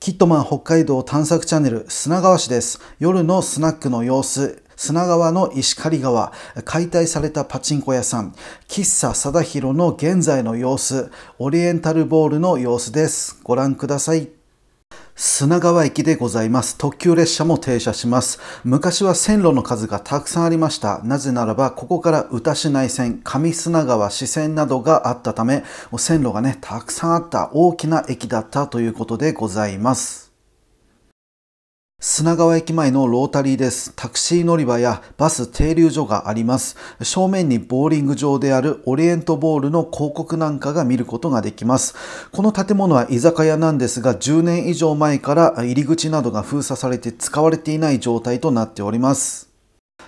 キットマン北海道探索チャンネル砂川市です。夜のスナックの様子、砂川の石狩川、解体されたパチンコ屋さん、喫茶貞弘の現在の様子、オリエンタルボールの様子です。ご覧ください。砂川駅でございます。特急列車も停車します。昔は線路の数がたくさんありました。なぜならば、ここから歌市内線、上砂川、支線などがあったため、線路がね、たくさんあった大きな駅だったということでございます。砂川駅前のロータリーです。タクシー乗り場やバス停留所があります。正面にボーリング場であるオリエントボールの広告なんかが見ることができます。この建物は居酒屋なんですが、10年以上前から入り口などが封鎖されて使われていない状態となっております。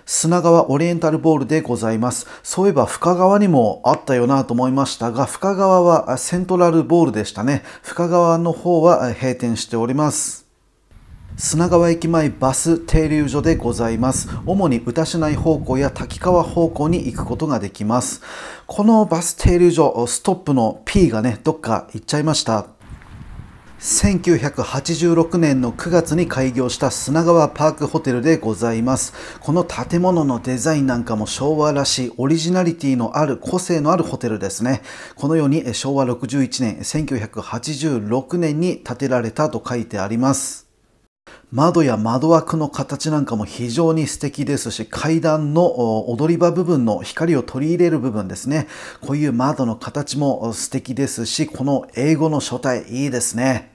砂川オリエンタルボールでございます。そういえば深川にもあったよなと思いましたが、深川はセントラルボールでしたね。深川の方は閉店しております。砂川駅前バス停留所でございます。主に歌市内方向や滝川方向に行くことができます。このバス停留所、ストップの P がね、どっか行っちゃいました。1986年の9月に開業した砂川パークホテルでございます。この建物のデザインなんかも昭和らしいオリジナリティのある個性のあるホテルですね。このように昭和61年、1986年に建てられたと書いてあります。窓や窓枠の形なんかも非常に素敵ですし、階段の踊り場部分の光を取り入れる部分ですね。こういう窓の形も素敵ですし、この英語の書体いいですね。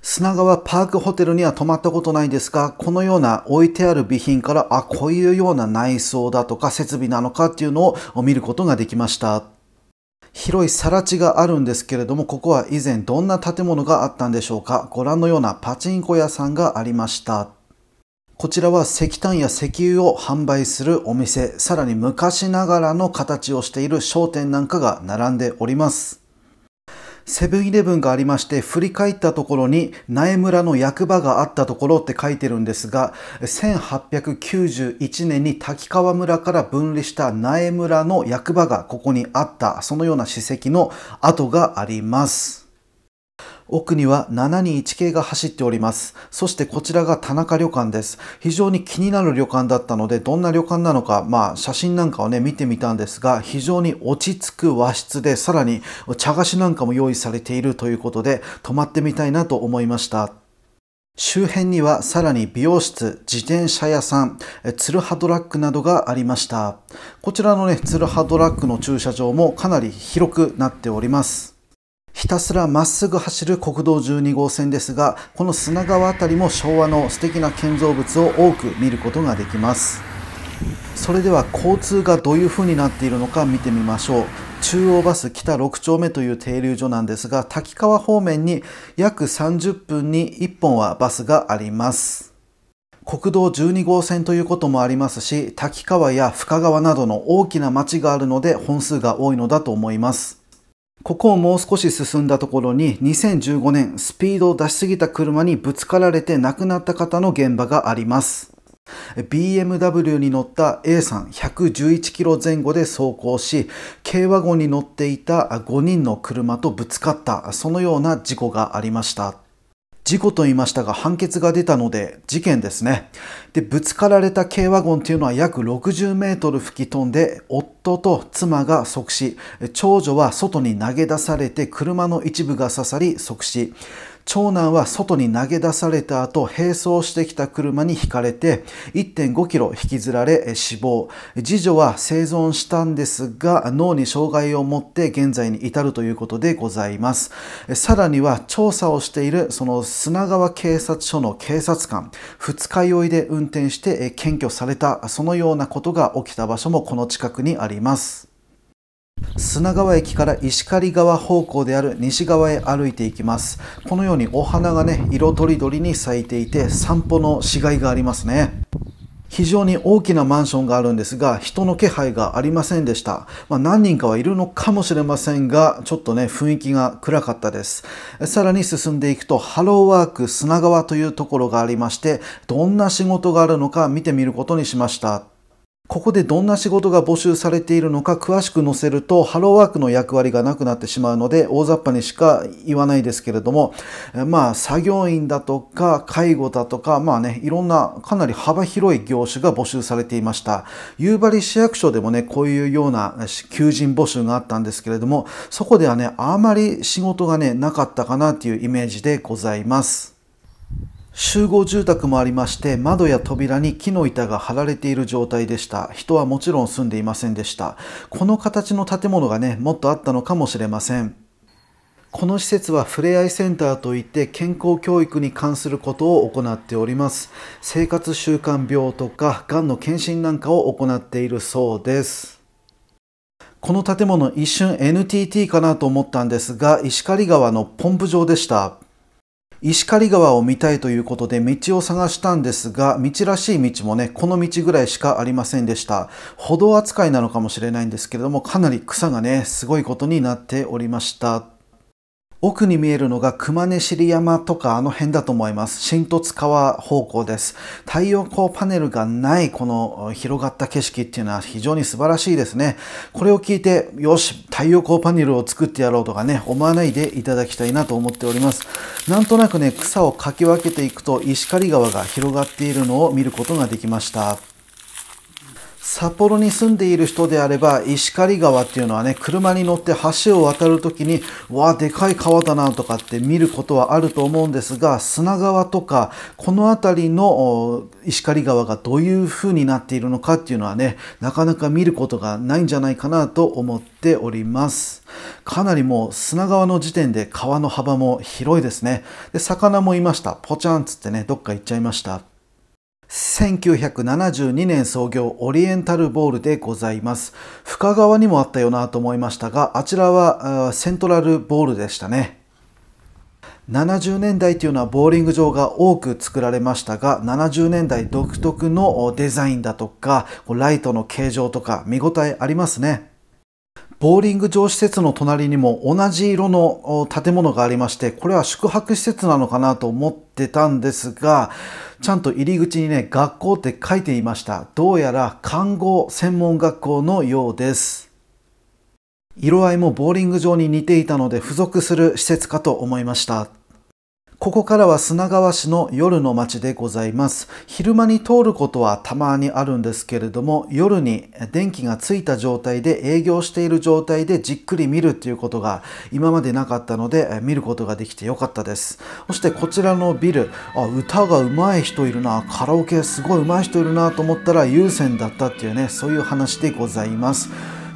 砂川パークホテルには泊まったことないですが、このような置いてある備品から、あ、こういうような内装だとか設備なのかっていうのを見ることができました。広い更地があるんですけれども、ここは以前どんな建物があったんでしょうか。ご覧のようなパチンコ屋さんがありました。こちらは石炭や石油を販売するお店、さらに昔ながらの形をしている商店なんかが並んでおります。セブンイレブンがありまして、振り返ったところに、苗村の役場があったところって書いてるんですが、1891年に滝川村から分離した苗村の役場がここにあった、そのような史跡の跡があります。奥には721系が走っております。そしてこちらが田中旅館です。非常に気になる旅館だったので、どんな旅館なのか、まあ写真なんかをね、見てみたんですが、非常に落ち着く和室で、さらに茶菓子なんかも用意されているということで、泊まってみたいなと思いました。周辺にはさらに美容室、自転車屋さん、ツルハドラッグなどがありました。こちらのね、ツルハドラッグの駐車場もかなり広くなっております。ひたすらまっすぐ走る国道12号線ですがこの砂川辺りも昭和の素敵な建造物を多く見ることができますそれでは交通がどういう風になっているのか見てみましょう中央バス北6丁目という停留所なんですが滝川方面に約30分に1本はバスがあります国道12号線ということもありますし滝川や深川などの大きな町があるので本数が多いのだと思いますここをもう少し進んだところに2015年スピードを出しすぎた車にぶつかられて亡くなった方の現場があります。BMW に乗った A さん111キロ前後で走行し軽ワゴンに乗っていた5人の車とぶつかったそのような事故がありました。事故と言いましたが判決が出たので事件ですね。で、ぶつかられた軽ワゴンっていうのは約60メートル吹き飛んで、夫と妻が即死、長女は外に投げ出されて車の一部が刺さり即死。長男は外に投げ出された後、並走してきた車にひかれて、1.5キロ引きずられ死亡。次女は生存したんですが、脳に障害を持って現在に至るということでございます。さらには、調査をしているその砂川警察署の警察官、二日酔いで運転して検挙された、そのようなことが起きた場所もこの近くにあります。砂川駅から石狩川方向である西側へ歩いていきますこのようにお花がね色とりどりに咲いていて散歩のしがいがありますね非常に大きなマンションがあるんですが人の気配がありませんでした、まあ、何人かはいるのかもしれませんがちょっとね雰囲気が暗かったですさらに進んでいくとハローワーク砂川というところがありましてどんな仕事があるのか見てみることにしましたここでどんな仕事が募集されているのか詳しく載せると、ハローワークの役割がなくなってしまうので、大雑把にしか言わないですけれども、まあ、作業員だとか、介護だとか、まあね、いろんなかなり幅広い業種が募集されていました。夕張市役所でもね、こういうような求人募集があったんですけれども、そこではね、あまり仕事がね、なかったかなというイメージでございます。集合住宅もありまして窓や扉に木の板が張られている状態でした人はもちろん住んでいませんでしたこの形の建物がねもっとあったのかもしれませんこの施設はふれあいセンターといって健康教育に関することを行っております生活習慣病とかがんの検診なんかを行っているそうですこの建物一瞬 NTT かなと思ったんですが石狩川のポンプ場でした石狩川を見たいということで道を探したんですが、道らしい道もね、この道ぐらいしかありませんでした。歩道扱いなのかもしれないんですけれども、かなり草がね、すごいことになっておりました。奥に見えるのが熊根尻山とかあの辺だと思います。新十津川方向です。太陽光パネルがないこの広がった景色っていうのは非常に素晴らしいですね。これを聞いて、よし、太陽光パネルを作ってやろうとかね、思わないでいただきたいなと思っております。なんとなくね、草をかき分けていくと石狩川が広がっているのを見ることができました。札幌に住んでいる人であれば石狩川っていうのはね車に乗って橋を渡る時にわあでかい川だなとかって見ることはあると思うんですが砂川とかこの辺りの石狩川がどういう風になっているのかっていうのはねなかなか見ることがないんじゃないかなと思っておりますかなりもう砂川の時点で川の幅も広いですねで魚もいましたポチャンつってねどっか行っちゃいました1972年創業オリエンタルボールでございます。深川にもあったよなと思いましたが、あちらはセントラルボールでしたね。70年代というのはボーリング場が多く作られましたが、70年代独特のデザインだとか、ライトの形状とか見応えありますね。ボーリング場施設の隣にも同じ色の建物がありまして、これは宿泊施設なのかなと思ってたんですが、ちゃんと入り口にね、学校って書いていました。どうやら看護専門学校のようです。色合いもボーリング場に似ていたので付属する施設かと思いました。ここからは砂川市の夜の街でございます。昼間に通ることはたまにあるんですけれども、夜に電気がついた状態で営業している状態でじっくり見るっていうことが今までなかったので、見ることができてよかったです。そしてこちらのビル、あ、歌が上手い人いるな、カラオケすごい上手い人いるなと思ったら優先だったっていうね、そういう話でございます。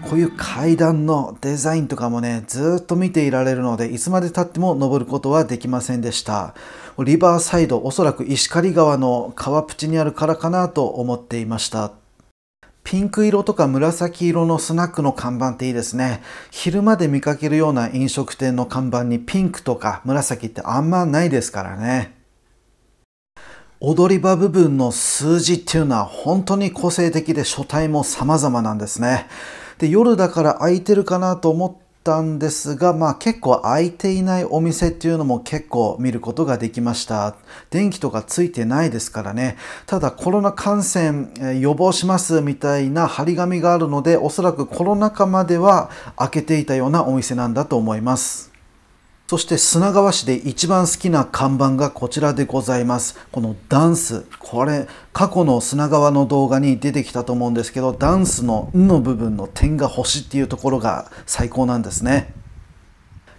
こういう階段のデザインとかもね、ずっと見ていられるので、いつまで経っても登ることはできませんでした。リバーサイド、おそらく石狩川の川淵にあるからかなと思っていました。ピンク色とか紫色のスナックの看板っていいですね。昼まで見かけるような飲食店の看板にピンクとか紫ってあんまないですからね。踊り場部分の数字っていうのは本当に個性的で書体も様々なんですね。で夜だから空いてるかなと思ったんですが、まあ結構空いていないお店っていうのも結構見ることができました。電気とかついてないですからね。ただコロナ感染予防しますみたいな張り紙があるので、おそらくコロナ禍までは開けていたようなお店なんだと思います。そして砂川市で一番好きな看板がこちらでございます。このダンス。これ、過去の砂川の動画に出てきたと思うんですけど、ダンスの「ん」の部分の点が星っていうところが最高なんですね。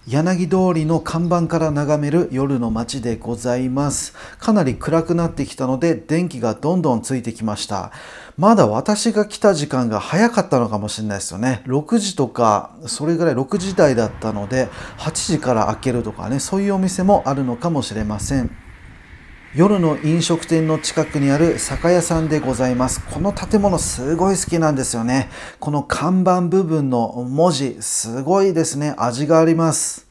柳通りの看板から眺める夜の街でございます。かなり暗くなってきたので電気がどんどんついてきました。まだ私が来た時間が早かったのかもしれないですよね。6時とか、それぐらい6時台だったので、8時から開けるとかね、そういうお店もあるのかもしれません。夜の飲食店の近くにある酒屋さんでございます。この建物すごい好きなんですよね。この看板部分の文字、すごいですね。味があります。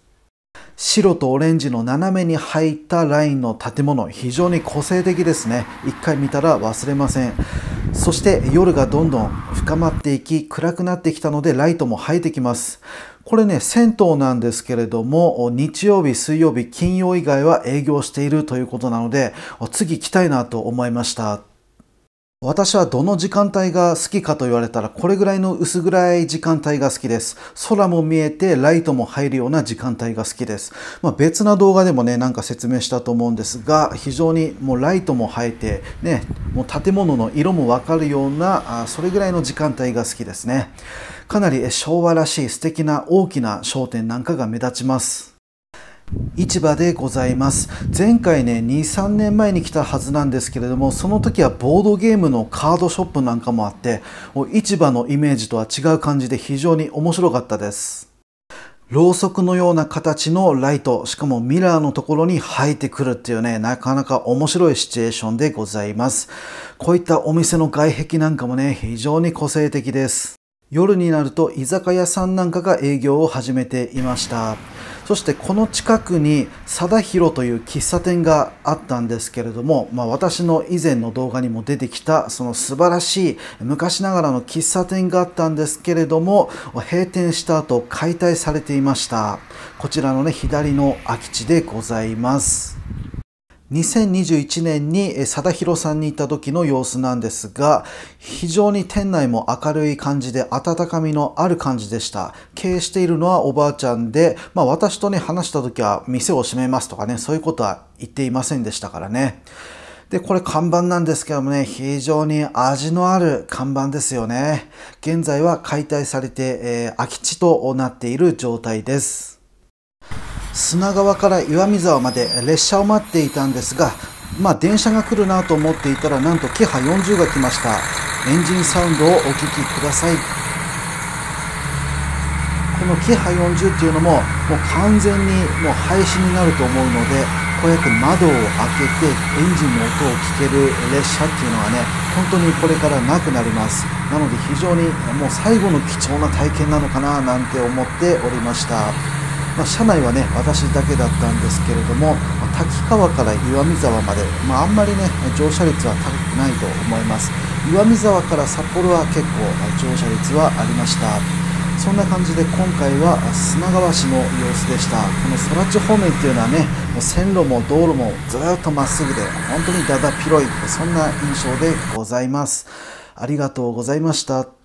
白とオレンジの斜めに入ったラインの建物、非常に個性的ですね。一回見たら忘れません。そして夜がどんどん深まっていき暗くなってきたのでライトも生えてきますこれね銭湯なんですけれども日曜日水曜日金曜以外は営業しているということなので次来たいなと思いました私はどの時間帯が好きかと言われたらこれぐらいの薄暗い時間帯が好きです。空も見えてライトも入るような時間帯が好きです。まあ、別な動画でもね、なんか説明したと思うんですが、非常にもうライトも入って、ね、もう建物の色もわかるような、あそれぐらいの時間帯が好きですね。かなり昭和らしい素敵な大きな商店なんかが目立ちます。市場でございます前回ね23年前に来たはずなんですけれどもその時はボードゲームのカードショップなんかもあって市場のイメージとは違う感じで非常に面白かったですろうそくのような形のライトしかもミラーのところに生えてくるっていうねなかなか面白いシチュエーションでございますこういったお店の外壁なんかもね非常に個性的です夜になると居酒屋さんなんかが営業を始めていましたそしてこの近くに貞弘という喫茶店があったんですけれども、まあ、私の以前の動画にも出てきたその素晴らしい昔ながらの喫茶店があったんですけれども閉店した後解体されていましたこちらのね左の空き地でございます2021年に貞弘さんに行った時の様子なんですが、非常に店内も明るい感じで温かみのある感じでした。経営しているのはおばあちゃんで、まあ私とね、話した時は店を閉めますとかね、そういうことは言っていませんでしたからね。で、これ看板なんですけどもね、非常に味のある看板ですよね。現在は解体されて、えー、空き地となっている状態です。砂川から岩見沢まで列車を待っていたんですが、まあ、電車が来るなと思っていたらなんとキハ40が来ましたエンジンサウンドをお聴きくださいこのキハ40っていうのももう完全にもう廃止になると思うのでこうやって窓を開けてエンジンの音を聞ける列車っていうのはね本当にこれからなくなりますなので非常にもう最後の貴重な体験なのかななんて思っておりましたまあ、車内はね私だけだったんですけれども、まあ、滝川から岩見沢まで、まあ、あんまりね乗車率は高くないと思います岩見沢から札幌は結構乗車率はありましたそんな感じで今回は砂川市の様子でしたこの空地方面っていうのはねもう線路も道路もずっとまっすぐで本当にだだ広いそんな印象でございますありがとうございました